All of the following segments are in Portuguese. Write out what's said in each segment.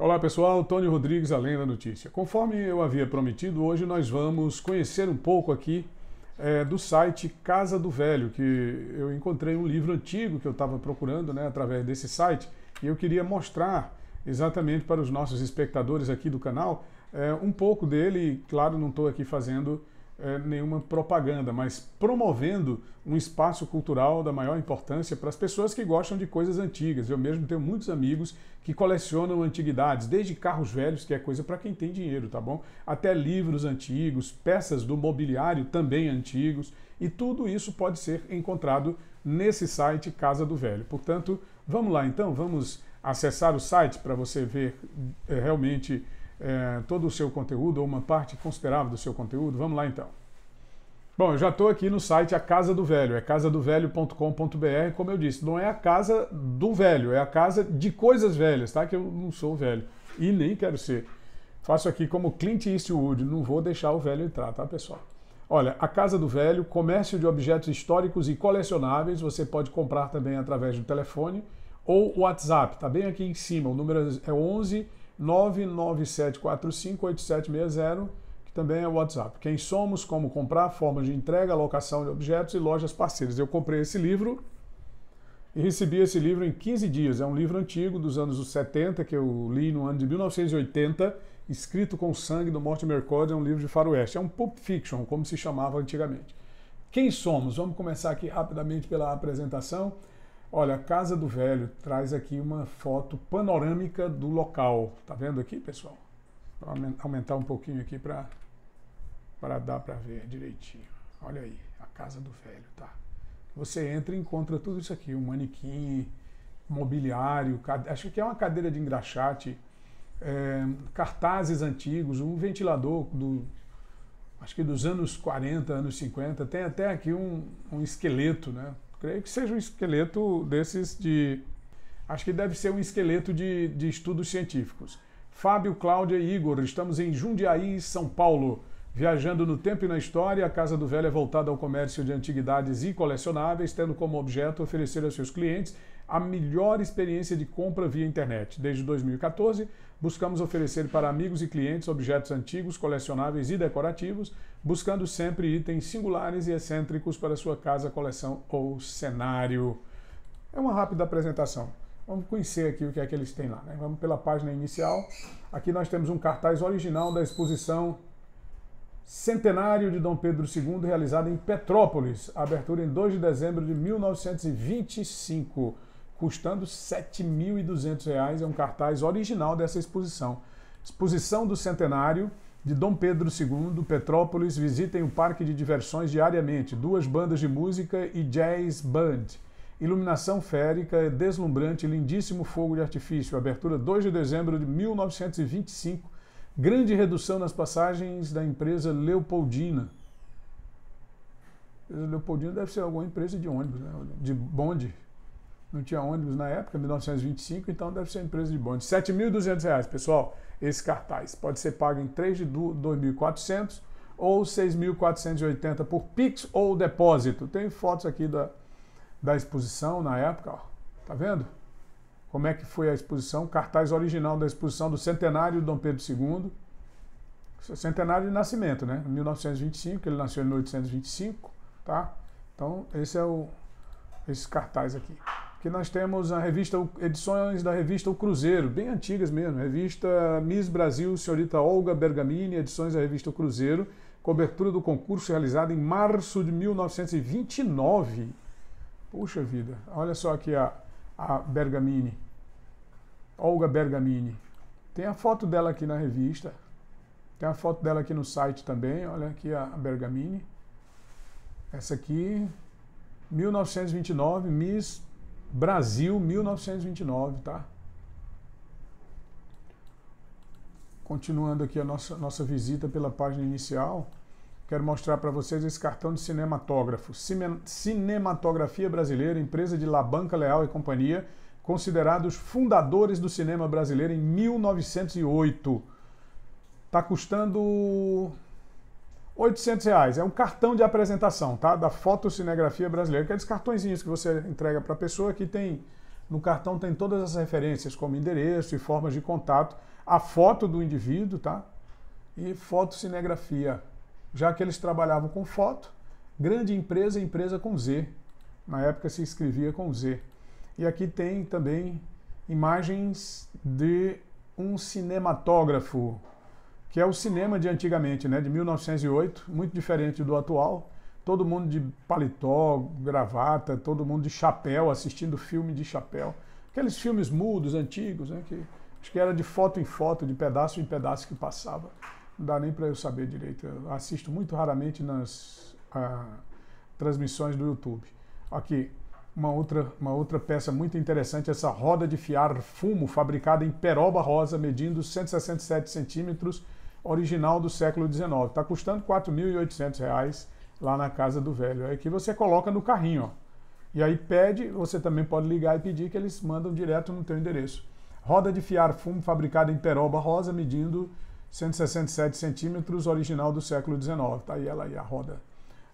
Olá pessoal, Tony Rodrigues, Além da Notícia. Conforme eu havia prometido, hoje nós vamos conhecer um pouco aqui é, do site Casa do Velho, que eu encontrei um livro antigo que eu estava procurando né, através desse site e eu queria mostrar exatamente para os nossos espectadores aqui do canal é, um pouco dele. E, claro, não estou aqui fazendo é, nenhuma propaganda, mas promovendo um espaço cultural da maior importância para as pessoas que gostam de coisas antigas. Eu mesmo tenho muitos amigos que colecionam antiguidades, desde carros velhos, que é coisa para quem tem dinheiro, tá bom? Até livros antigos, peças do mobiliário também antigos, e tudo isso pode ser encontrado nesse site Casa do Velho. Portanto, vamos lá então, vamos acessar o site para você ver é, realmente é, todo o seu conteúdo, ou uma parte considerável do seu conteúdo? Vamos lá então. Bom, eu já estou aqui no site A Casa do Velho, é casadovelho.com.br, como eu disse, não é a casa do velho, é a casa de coisas velhas, tá? Que eu não sou velho e nem quero ser. Faço aqui como Clint Eastwood, não vou deixar o velho entrar, tá, pessoal? Olha, a Casa do Velho, comércio de objetos históricos e colecionáveis, você pode comprar também através do telefone ou WhatsApp, tá bem aqui em cima, o número é 11 997458760, que também é o WhatsApp. Quem somos, como comprar, formas de entrega, alocação de objetos e lojas parceiras. Eu comprei esse livro e recebi esse livro em 15 dias. É um livro antigo dos anos 70 que eu li no ano de 1980, escrito com sangue do Mortimer Mercode, é um livro de faroeste. É um pulp fiction, como se chamava antigamente. Quem somos? Vamos começar aqui rapidamente pela apresentação. Olha, a Casa do Velho traz aqui uma foto panorâmica do local. Tá vendo aqui, pessoal? Vou aumentar um pouquinho aqui para dar para ver direitinho. Olha aí, a Casa do Velho, tá? Você entra e encontra tudo isso aqui, um manequim, mobiliário, cade... acho que é uma cadeira de engraxate, é, cartazes antigos, um ventilador do acho que dos anos 40, anos 50, tem até aqui um, um esqueleto, né? Creio que seja um esqueleto desses de. Acho que deve ser um esqueleto de, de estudos científicos. Fábio, Cláudia e Igor, estamos em Jundiaí, São Paulo. Viajando no tempo e na história, a Casa do Velho é voltada ao comércio de antiguidades e colecionáveis, tendo como objeto oferecer aos seus clientes a melhor experiência de compra via internet. Desde 2014, buscamos oferecer para amigos e clientes objetos antigos, colecionáveis e decorativos, buscando sempre itens singulares e excêntricos para sua casa, coleção ou cenário. É uma rápida apresentação. Vamos conhecer aqui o que é que eles têm lá. Né? Vamos pela página inicial. Aqui nós temos um cartaz original da exposição Centenário de Dom Pedro II, realizada em Petrópolis. Abertura em 2 de dezembro de 1925 custando R$ 7.200. É um cartaz original dessa exposição. Exposição do Centenário de Dom Pedro II, Petrópolis. Visitem o parque de diversões diariamente. Duas bandas de música e jazz band. Iluminação férica, deslumbrante, lindíssimo fogo de artifício. Abertura 2 de dezembro de 1925. Grande redução nas passagens da empresa Leopoldina. Leopoldina deve ser alguma empresa de ônibus, né? de bonde não tinha ônibus na época, 1925, então deve ser empresa de bonde. R$ 7.200, pessoal, esse cartaz. Pode ser pago em 3 de 2.400 ou 6.480 por Pix ou depósito. Tem fotos aqui da, da exposição na época, ó. tá vendo? Como é que foi a exposição, cartaz original da exposição do centenário de Dom Pedro II, centenário de nascimento, né? 1925, ele nasceu em 1825, tá? Então, esse é o, esses cartais aqui que nós temos a revista edições da revista O Cruzeiro, bem antigas mesmo, revista Miss Brasil, senhorita Olga Bergamini, edições da revista O Cruzeiro, cobertura do concurso realizado em março de 1929. Puxa vida, olha só aqui a, a Bergamini, Olga Bergamini. Tem a foto dela aqui na revista, tem a foto dela aqui no site também, olha aqui a Bergamini. Essa aqui, 1929, Miss Brasil 1929, tá? Continuando aqui a nossa, nossa visita pela página inicial, quero mostrar para vocês esse cartão de cinematógrafo. cinematografia Brasileira, empresa de Labanca Leal e Companhia, considerados fundadores do cinema brasileiro em 1908. Tá custando 800 reais. É um cartão de apresentação, tá? Da fotocinegrafia brasileira. Aqueles é cartõezinhos que você entrega para a pessoa que tem... No cartão tem todas as referências, como endereço e formas de contato. A foto do indivíduo, tá? E fotocinegrafia. Já que eles trabalhavam com foto, grande empresa, é empresa com Z. Na época se escrevia com Z. E aqui tem também imagens de um cinematógrafo que é o cinema de antigamente, né, de 1908, muito diferente do atual. Todo mundo de paletó, gravata, todo mundo de chapéu, assistindo filme de chapéu. Aqueles filmes mudos, antigos, né, que acho que era de foto em foto, de pedaço em pedaço que passava. Não dá nem para eu saber direito. Eu assisto muito raramente nas ah, transmissões do YouTube. Aqui, uma outra, uma outra peça muito interessante, essa roda de fiar fumo fabricada em peroba rosa, medindo 167 centímetros original do século XIX. Está custando R$ reais lá na casa do velho. É que você coloca no carrinho, ó. E aí pede, você também pode ligar e pedir que eles mandam direto no teu endereço. Roda de fiar fumo fabricada em Peroba Rosa, medindo 167 centímetros, original do século XIX. Está aí ela aí, a roda.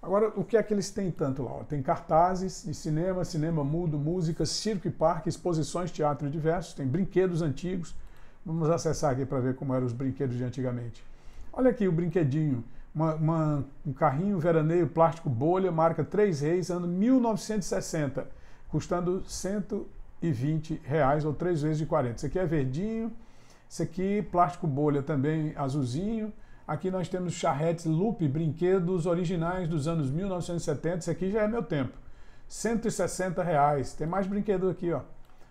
Agora, o que é que eles têm tanto lá? Tem cartazes de cinema, cinema mudo, música, circo e parque, exposições, teatro diversos, tem brinquedos antigos, Vamos acessar aqui para ver como eram os brinquedos de antigamente. Olha aqui o brinquedinho, uma, uma, um carrinho veraneio plástico bolha, marca Três Reis, ano 1960, custando 120 reais ou 3 vezes de 40. Esse aqui é verdinho, esse aqui plástico bolha também azulzinho. Aqui nós temos charretes loop, brinquedos originais dos anos 1970, esse aqui já é meu tempo. 160 reais. Tem mais brinquedo aqui, ó.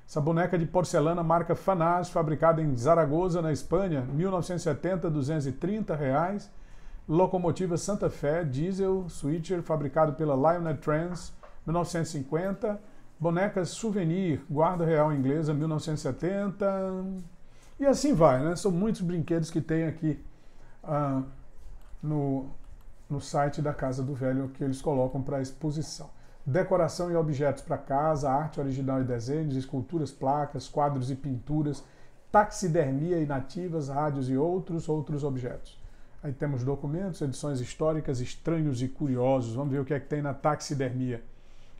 Essa boneca de porcelana marca Fanaz, fabricada em Zaragoza, na Espanha, 1970, 230 reais. Locomotiva Santa Fé, diesel, switcher, fabricado pela Lionel Trans, 1950. Bonecas Souvenir, guarda real inglesa, 1970. E assim vai, né? São muitos brinquedos que tem aqui ah, no, no site da Casa do Velho que eles colocam para exposição decoração e objetos para casa, arte original e desenhos, esculturas, placas, quadros e pinturas, taxidermia e nativas, rádios e outros outros objetos. Aí temos documentos, edições históricas, estranhos e curiosos. Vamos ver o que é que tem na taxidermia.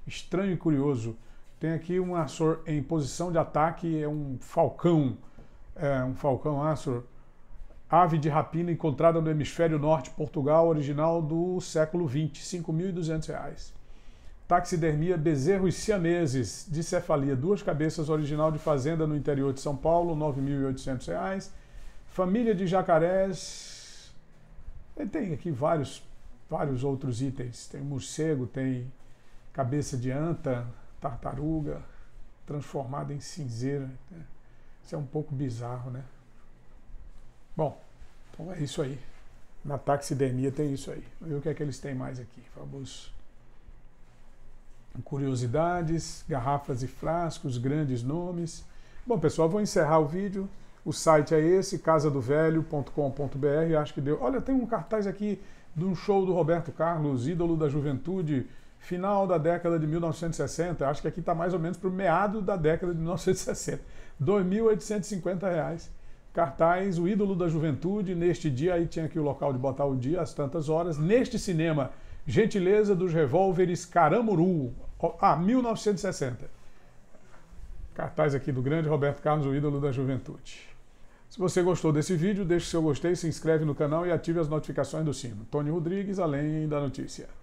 Estranho e curioso. Tem aqui um Açor em posição de ataque, é um falcão, é um falcão Açor, ave de rapina encontrada no hemisfério norte, Portugal, original do século XX, R$ 5.200. Taxidermia Bezerros Siameses, de Cefalia, duas cabeças, original de fazenda no interior de São Paulo, R$ 9.800. Família de jacarés. Eh, tem aqui vários, vários outros itens. Tem morcego, tem cabeça de anta, tartaruga, transformada em cinzeira. Né? Isso é um pouco bizarro, né? Bom, então é isso aí. Na taxidermia tem isso aí. Vamos ver o que é que eles têm mais aqui. Vamos curiosidades, garrafas e frascos, grandes nomes. Bom, pessoal, vou encerrar o vídeo. O site é esse, casadovelho.com.br. Acho que deu. Olha, tem um cartaz aqui de um show do Roberto Carlos, ídolo da juventude, final da década de 1960. Acho que aqui está mais ou menos para o meado da década de 1960. R$ 2.850. Cartaz, o ídolo da juventude. Neste dia, aí tinha aqui o local de botar o dia, às tantas horas. Neste cinema Gentileza dos revólveres Caramuru, a ah, 1960. Cartaz aqui do grande Roberto Carlos, o ídolo da juventude. Se você gostou desse vídeo, deixe seu gostei, se inscreve no canal e ative as notificações do sino. Tony Rodrigues, além da notícia.